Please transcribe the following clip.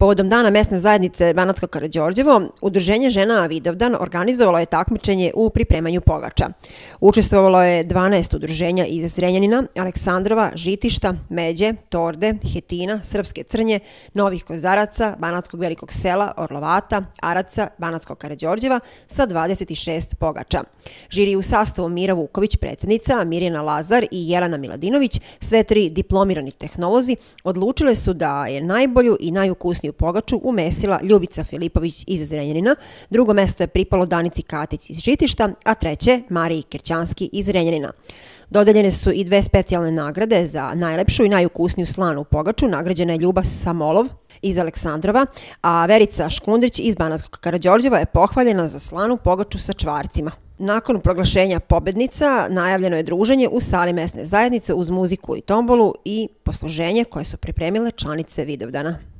Povodom dana mesne zajednice Banacka Karadjordjevo, Udruženje žena Vidovdan organizovalo je takmičenje u pripremanju pogača. Učestvovalo je 12 udruženja iz Zrenjanina, Aleksandrova, Žitišta, Međe, Torde, Hetina, Srpske crnje, Novih kozaraca, Banackog velikog sela, Orlovata, Araca, Banackog Karadjordjeva sa 26 pogača. Žiri u sastavu Mira Vuković, predsjednica, Mirjana Lazar i Jelena Miladinović, sve tri diplomirani tehnolozi, odlučile su da je najbolju i najukusniju Matiju Pogaču umesila Ljubica Filipović iz Zrenjanina, drugo mesto je pripalo Danici Katić iz Žitišta, a treće Mariji Kerčanski iz Zrenjanina. Dodeljene su i dve specijalne nagrade za najlepšu i najukusniju slanu pogaču. Nagrađena je Ljuba Samolov iz Aleksandrova, a Verica Škundrić iz Banatskog Karadžorđeva je pohvaljena za slanu pogaču sa čvarcima. Nakon proglašenja pobednica najavljeno je druženje u sali mesne zajednice uz muziku i tombolu i posluženje koje su pripremile članice Vidovdana.